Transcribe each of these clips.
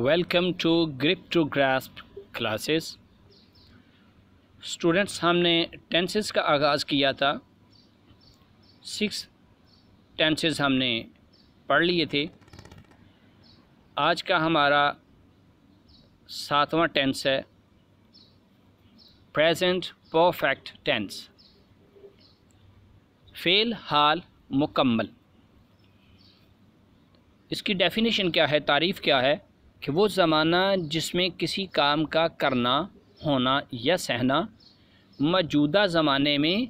welcome to grip to grasp classes students हमने tenses का आगाज़ किया था सिक्स टेंसेस हमने पढ़ लिए थे आज का हमारा सातवां टेंस है प्रेजेंट परफेक्ट टेंस फ़ेल हाल मुकम्मल इसकी डेफिनेशन क्या है तारीफ़ क्या है कि वो ज़माना जिसमें किसी काम का करना होना या सहना मौजूदा ज़माने में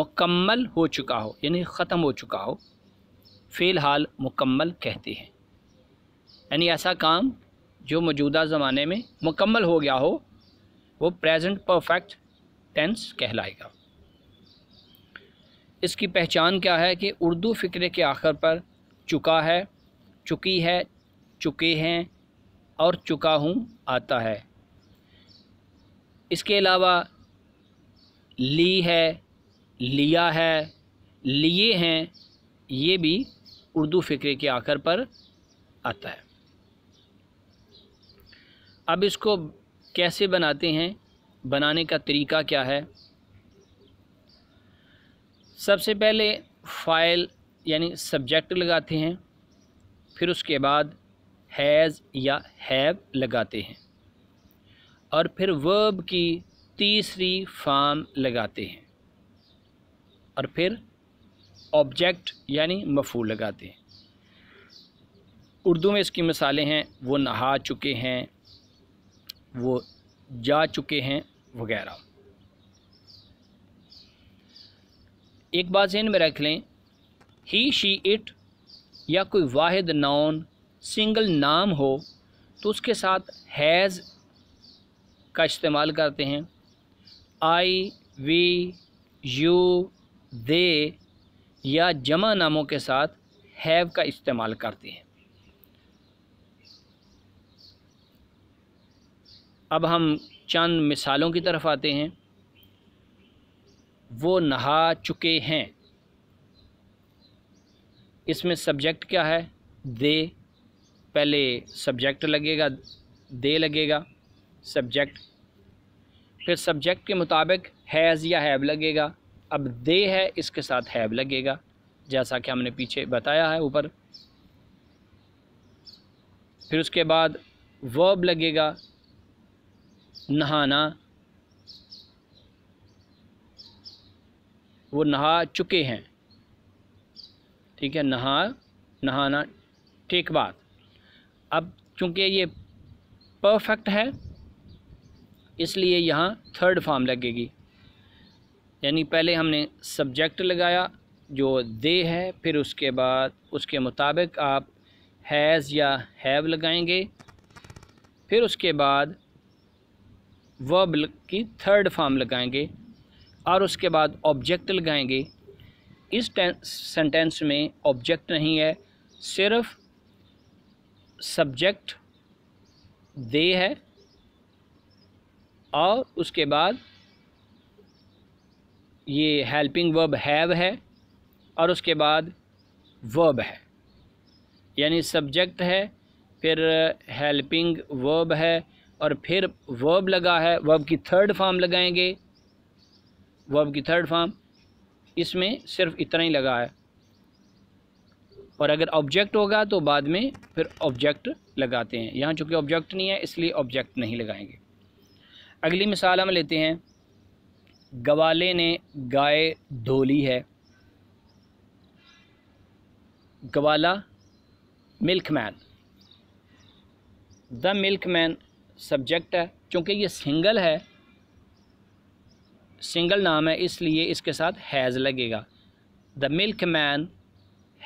मुकम्मल हो चुका हो यानी ख़त्म हो चुका हो फ़िलहाल मुकम्मल कहते हैं यानी ऐसा काम जो मौजूदा ज़माने में मुकम्मल हो गया हो वो प्रेजेंट परफेक्ट टेंस कहलाएगा इसकी पहचान क्या है कि उर्दू फ़िक्र के आखिर पर चुका है चुकी है चुके हैं और चुका हूँ आता है इसके अलावा ली है लिया है लिए हैं ये भी उर्दू फ़िक्रे के आखिर पर आता है अब इसको कैसे बनाते हैं बनाने का तरीका क्या है सबसे पहले फ़ाइल यानी सब्जेक्ट लगाते हैं फिर उसके बाद हैज़ या हैव लगाते हैं और फिर वर्ब की तीसरी फार्म लगाते हैं और फिर ऑब्जेक्ट यानी मफूल लगाते हैं उर्दू में इसकी मिसालें हैं वो नहा चुके हैं वो जा चुके हैं वगैरह एक बात जहन में रख लें ही शी इट या कोई वाहिद नाउन सिंगल नाम हो तो उसके साथ हैज़ का इस्तेमाल करते हैं आई वी यू दे या जमा नामों के साथ हैव का इस्तेमाल करते हैं अब हम चंद मिसालों की तरफ आते हैं वो नहा चुके हैं इसमें सब्जेक्ट क्या है दे पहले सब्जेक्ट लगेगा दे लगेगा सब्जेक्ट फिर सब्जेक्ट के मुताबिक हैज़ या हैब लगेगा अब दे है इसके साथ हैब लगेगा जैसा कि हमने पीछे बताया है ऊपर फिर उसके बाद वर्ब लगेगा नहाना वो नहा चुके हैं ठीक है नहा नहाना टेक बात अब चूंकि ये परफेक्ट है इसलिए यहाँ थर्ड फॉर्म लगेगी यानी पहले हमने सब्जेक्ट लगाया जो दे है फिर उसके बाद उसके मुताबिक आप हैज़ या हैव लगाएंगे फिर उसके बाद वर्ब की थर्ड फॉर्म लगाएंगे और उसके बाद ऑब्जेक्ट लगाएंगे इस सेंटेंस में ऑब्जेक्ट नहीं है सिर्फ सब्जेक्ट दे है और उसके बाद ये हेल्पिंग वर्ब हैव है और उसके बाद वर्ब है यानी सब्जेक्ट है फिर हेल्पिंग वर्ब है और फिर वर्ब लगा है वर्ब की थर्ड फॉर्म लगाएंगे वर्ब की थर्ड फॉर्म इसमें सिर्फ इतना ही लगा है और अगर ऑब्जेक्ट होगा तो बाद में फिर ऑब्जेक्ट लगाते हैं यहाँ चूँकि ऑब्जेक्ट नहीं है इसलिए ऑब्जेक्ट नहीं लगाएंगे अगली मिसाल हम लेते हैं गवाले ने गाय धोली है गवाला milk man the milk man subject है क्योंकि ये सिंगल है सिंगल नाम है इसलिए इसके साथ हैज़ लगेगा the milk man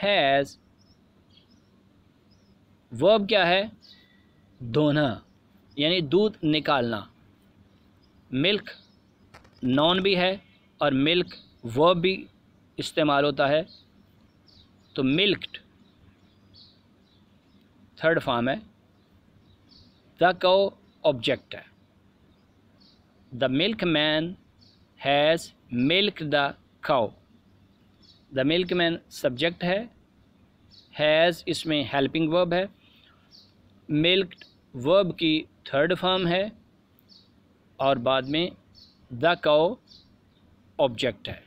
has verb क्या है धोना यानी दूध निकालना मिल्क नॉन भी है और मिल्क वर्ब भी इस्तेमाल होता है तो मिल्कड थर्ड फॉर्म है द को ऑब्जेक्ट है the milk man has milk the cow the milk man subject है हैज़ इसमें हेल्पिंग वर्ब है मिल्क वर्ब की थर्ड फॉर्म है और बाद में द कौ ऑब्जेक्ट है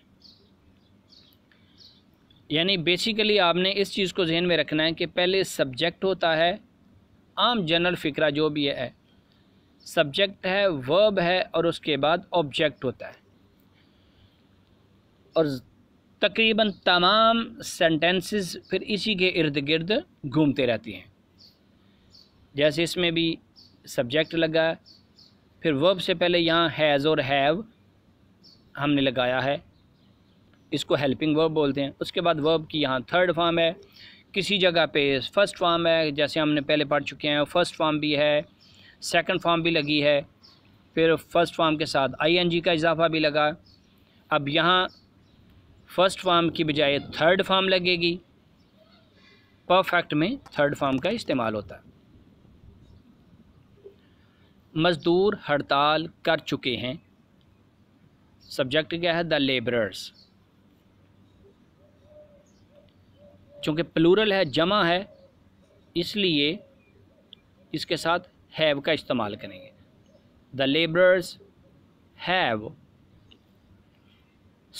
यानी बेसिकली आपने इस चीज़ को जहन में रखना है कि पहले सब्जेक्ट होता है आम जनरल फ़िक्रा जो भी है सब्जेक्ट है वर्ब है और उसके बाद ऑब्जेक्ट होता है और तकरीबन तमाम सेंटेंसेस फिर इसी के इर्द गिर्द घूमते रहती हैं जैसे इसमें भी सब्जेक्ट लगा फिर वर्ब से पहले यहाँ हैज़ और हैव हमने लगाया है इसको हेल्पिंग वर्ब बोलते हैं उसके बाद वर्ब की यहाँ थर्ड फॉर्म है किसी जगह पे फर्स्ट फॉर्म है जैसे हमने पहले पढ़ चुके हैं फर्स्ट फॉर्म भी है सेकंड फॉर्म भी लगी है फिर फर्स्ट फॉर्म के साथ आईएनजी का इजाफा भी लगा अब यहाँ फर्स्ट फार्म की बजाय थर्ड फार्म लगेगी परफेक्ट में थर्ड फार्म का इस्तेमाल होता है मज़दूर हड़ताल कर चुके हैं सब्जेक्ट क्या है द लेबरर्स चूँकि प्लूरल है जमा है इसलिए इसके साथ हैव का इस्तेमाल करेंगे the labourers have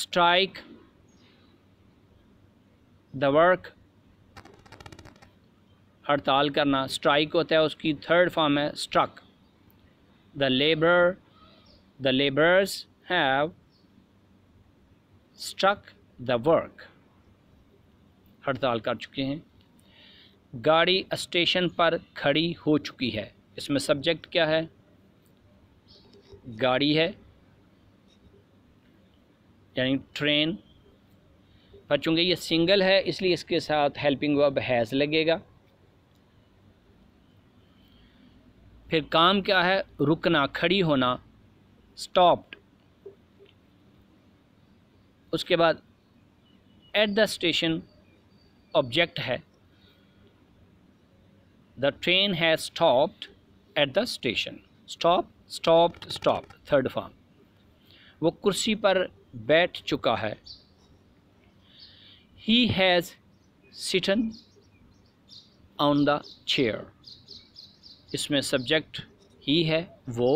strike the work हड़ताल करना स्ट्राइक होता है उसकी थर्ड फॉर्म है struck the labour the labours have struck the work हड़ताल कर चुके हैं गाड़ी स्टेशन पर खड़ी हो चुकी है इसमें सब्जेक्ट क्या है गाड़ी है यानी ट्रेन पर चूँकि ये सिंगल है इसलिए इसके साथ हेल्पिंग वर्ब हैज़ लगेगा फिर काम क्या है रुकना खड़ी होना स्टॉप्ड उसके बाद एट द स्टेशन ऑब्जेक्ट है the train has stopped at the station stop stop stop third form वो कुर्सी पर बैठ चुका है he has sitten on the chair इसमें सब्जेक्ट ही है वो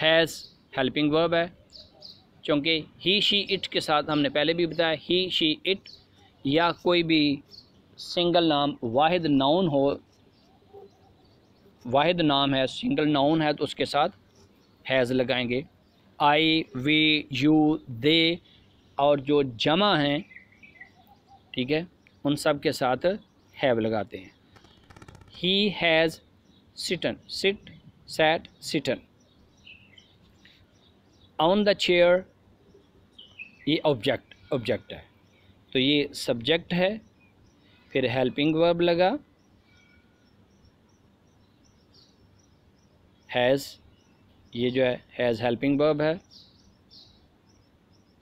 हैज़ हेल्पिंग वर्ब है क्योंकि ही शी इट के साथ हमने पहले भी बताया ही शी इट या कोई भी सिंगल नाम वाहिद नाउन हो वाहिद नाम है सिंगल नाउन है तो उसके साथ हैज़ लगाएंगे आई वी यू दे और जो जमा हैं ठीक है उन सब के साथ हैव लगाते हैं he has sitten sit sat sitten on the chair ये ऑब्जेक्ट ऑब्जेक्ट है तो ये सब्जेक्ट है फिर हेल्पिंग वर्ब लगा हैज़ ये जो है हैज़ हेल्पिंग वर्ब है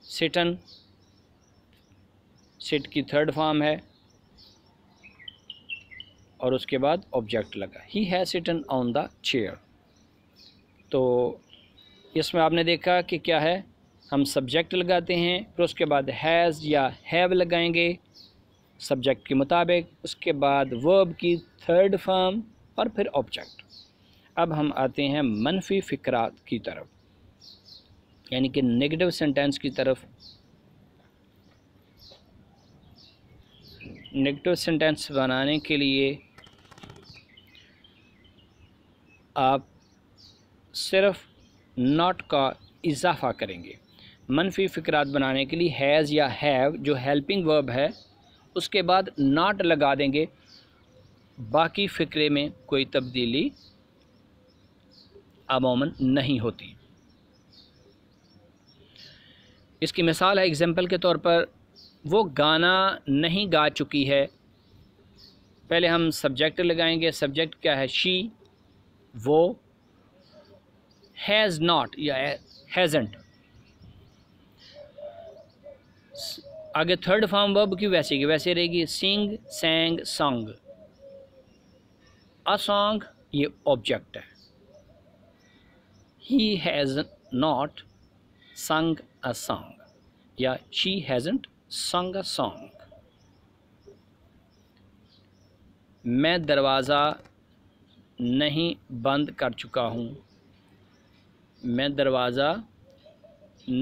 सिटन सिट की थर्ड फॉर्म है और उसके बाद ऑब्जेक्ट लगा ही है सिटन ऑन द चेयर तो इसमें आपने देखा कि क्या है हम सब्जेक्ट लगाते हैं फिर उसके बाद हैज़ या हैव लगाएंगे सब्जेक्ट के मुताबिक उसके बाद वर्ब की थर्ड फॉर्म और फिर ऑब्जेक्ट अब हम आते हैं मनफी फ़िक्रात की तरफ यानी कि नेगेटिव सेंटेंस की तरफ नेगेटिव सेंटेंस बनाने के लिए आप सिर्फ नॉट का इजाफा करेंगे मनफी फ़िक्रात बनाने के लिए हैज़ या हैव जो हेल्पिंग वर्ब है उसके बाद नाट लगा देंगे बाकी फ़िक्रे में कोई तब्दीली अमूमन नहीं होती इसकी मिसाल है एग्ज़ाम्पल के तौर पर वो गाना नहीं गा चुकी है पहले हम सब्जेक्ट लगाएंगे सब्जेक्ट क्या है शी वो हैज़ नाट या हैजेंट आगे थर्ड फॉर्म वर्ब की वैसे की वैसे रहेगी sing sang song a song ये ऑब्जेक्ट है he has not sung a song या she hasn't sung a song मैं दरवाज़ा नहीं बंद कर चुका हूँ मैं दरवाज़ा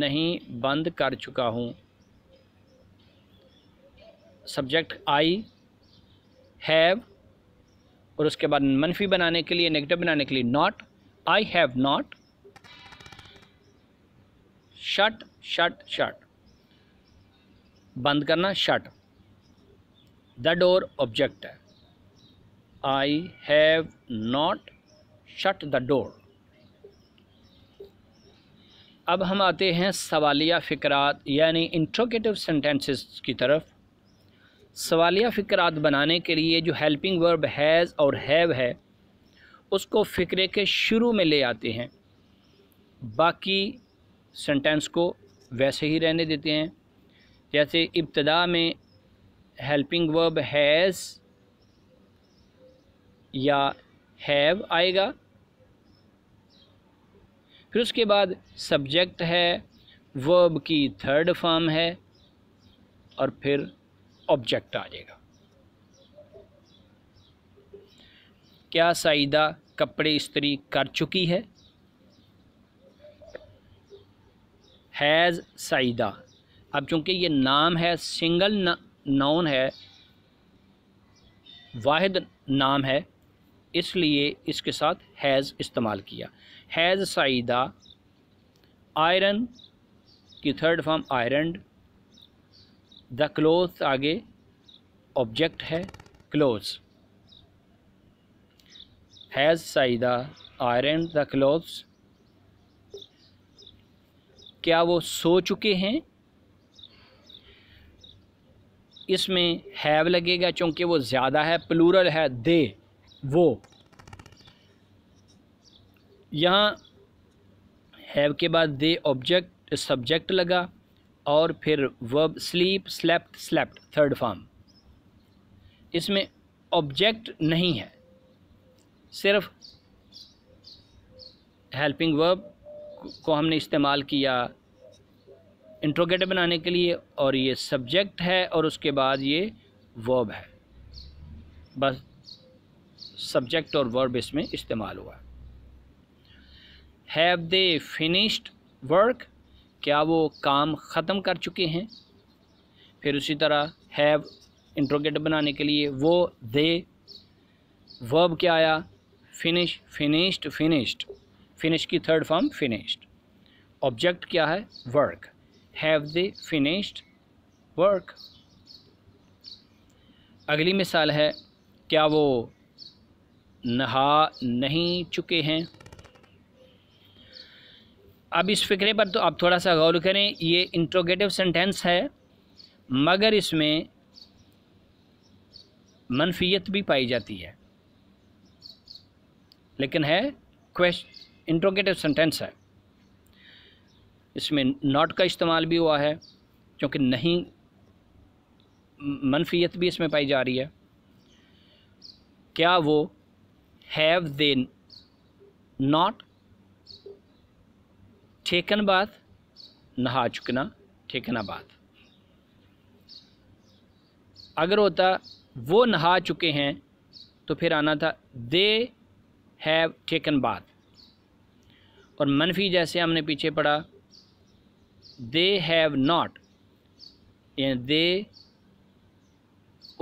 नहीं बंद कर चुका हूँ सब्जेक्ट आई हैव और उसके बाद मनफी बनाने के लिए नेगेटिव बनाने के लिए not I have not shut shut shut बंद करना शट द डोर ऑब्जेक्ट है I have not shut the door अब हम आते हैं सवालिया फ़िक्रात यानी इंट्रोगेटिव सेंटेंसेस की तरफ सवालिया फ़िक्रात बनाने के लिए जो हेल्पिंग वर्ब हैज़ और हैव है उसको फ़िक्रे के शुरू में ले आते हैं बाकी सेंटेंस को वैसे ही रहने देते हैं जैसे इब्तदा में हेल्पिंग वर्ब हैज़ या हैव आएगा फिर उसके बाद सब्जेक्ट है वर्ब की थर्ड फॉर्म है और फिर ऑब्जेक्ट आ जाएगा क्या साइदा कपड़े इस्त्री कर चुकी है हैज़ सईदा अब चूँकि ये नाम है सिंगल नाउन है वाहिद नाम है इसलिए इसके साथ हैज़ इस्तेमाल किया हैज़ सईदा आयरन की third form iron the cloth आगे ऑब्जेक्ट है cloth has Saeeda iron the clothes क्या वो सो चुके हैं इसमें हैव लगेगा चूँकि वो ज़्यादा है प्लूरल है दे वो यहाँ हैव के बाद दे ऑब्जेक्ट सब्जेक्ट लगा और फिर verb sleep slept slept third form इसमें ऑब्जेक्ट नहीं है सिर्फ हेल्पिंग वर्ब को हमने इस्तेमाल किया इंट्रोगेट बनाने के लिए और ये सब्जेक्ट है और उसके बाद ये वर्ब है बस सब्जेक्ट और वर्ब इसमें इस्तेमाल हुआ हैव दे फिनिश्ड वर्क क्या वो काम ख़त्म कर चुके हैं फिर उसी तरह हैव इंट्रोगेट बनाने के लिए वो दे वर्ब क्या आया फिनिश फिनिश्ड फिनिश्ड फिनिश की थर्ड फॉर्म फिनिश्ड ऑब्जेक्ट क्या है work have they finished work अगली मिसाल है क्या वो नहा नहीं चुके हैं अब इस फिक्रे पर तो आप थोड़ा सा गौर करें ये इंट्रोगेटिव सेंटेंस है मगर इसमें मनफियत भी पाई जाती है लेकिन है क्वेश्चन इंट्रोगेटिव सेंटेंस है इसमें नॉट का इस्तेमाल भी हुआ है क्योंकि नहीं मनफियत भी इसमें पाई जा रही है क्या वो हैव दे नॉट ठेकन बात नहा चुकना ठेकना बात अगर होता वो नहा चुके हैं तो फिर आना था दे हैव टेकन बाथ और मनफी जैसे हमने पीछे पढ़ा दे हैव नाट दे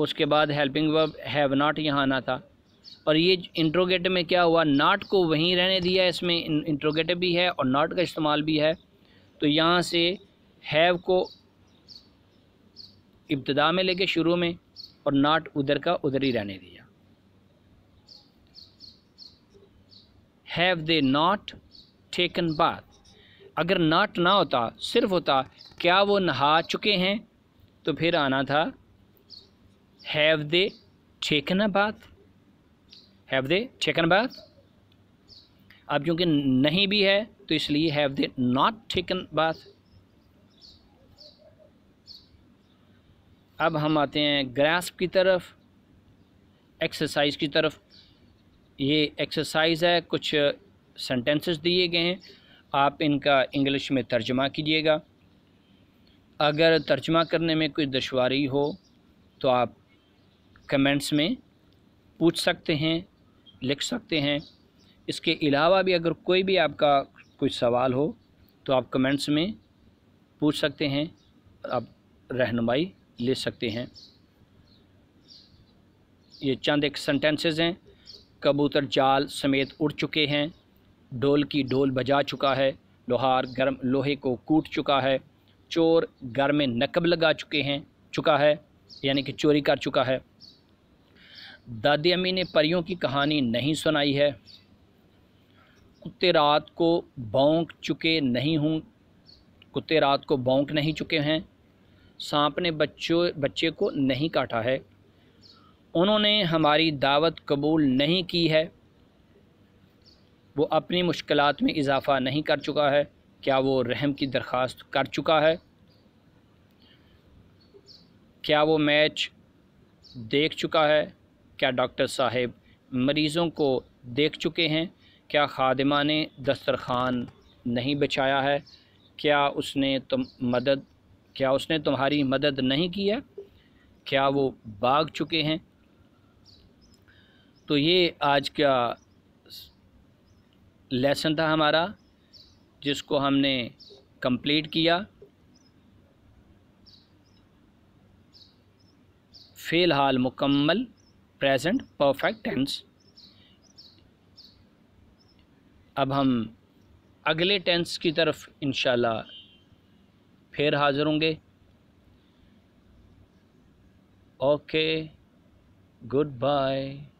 उसके बाद हेल्पिंग वर्ब हैव नाट यहाँ आना था और ये इंट्रोगेट में क्या हुआ नाट को वहीं रहने दिया इसमें इंट्रोगेटिव भी है और नाट का इस्तेमाल भी है तो यहाँ से हैव को इब्तदा में लेके शुरू में और नाट उधर का उधर ही रहने दिया have they not taken bath अगर नाट ना होता सिर्फ होता क्या वो नहा चुके हैं तो फिर आना था have they taken a bath have they taken bath अब क्योंकि नहीं भी है तो इसलिए have they not taken bath अब हम आते हैं ग्रास्प की तरफ एक्सरसाइज की तरफ ये एक्सरसाइज है कुछ सेंटेंसेस दिए गए हैं आप इनका इंग्लिश में तर्जमा कीजिएगा अगर तर्जमा करने में कोई दुशारी हो तो आप कमेंट्स में पूछ सकते हैं लिख सकते हैं इसके अलावा भी अगर कोई भी आपका कोई सवाल हो तो आप कमेंट्स में पूछ सकते हैं आप रहनुमाई ले सकते हैं ये चंद एक सेंटेंसेस हैं कबूतर जाल समेत उड़ चुके हैं डोल की डोल बजा चुका है लोहार गर्म लोहे को कूट चुका है चोर घर में नकब लगा चुके हैं चुका है यानी कि चोरी कर चुका है दादी अम्मी ने परियों की कहानी नहीं सुनाई है कुत्ते रात को बौंक चुके नहीं हूँ कुत्ते रात को बौंक नहीं चुके हैं सांप ने बच्चों बच्चे को नहीं काटा है उन्होंने हमारी दावत कबूल नहीं की है वो अपनी मुश्किल में इजाफ़ा नहीं कर चुका है क्या वो रहम की दरख्वास्त कर चुका है क्या वो मैच देख चुका है क्या डॉक्टर साहब मरीज़ों को देख चुके हैं क्या खादमा ने दस्तरखान नहीं बचाया है क्या उसने तुम मदद क्या उसने तुम्हारी मदद नहीं की है क्या वो भाग चुके हैं तो ये आज का लेसन था हमारा जिसको हमने कंप्लीट किया फ़िलहाल मुकम्मल प्रेजेंट परफेक्ट टेंस अब हम अगले टेंस की तरफ इंशाल्लाह फिर हाज़िर होंगे ओके गुड बाय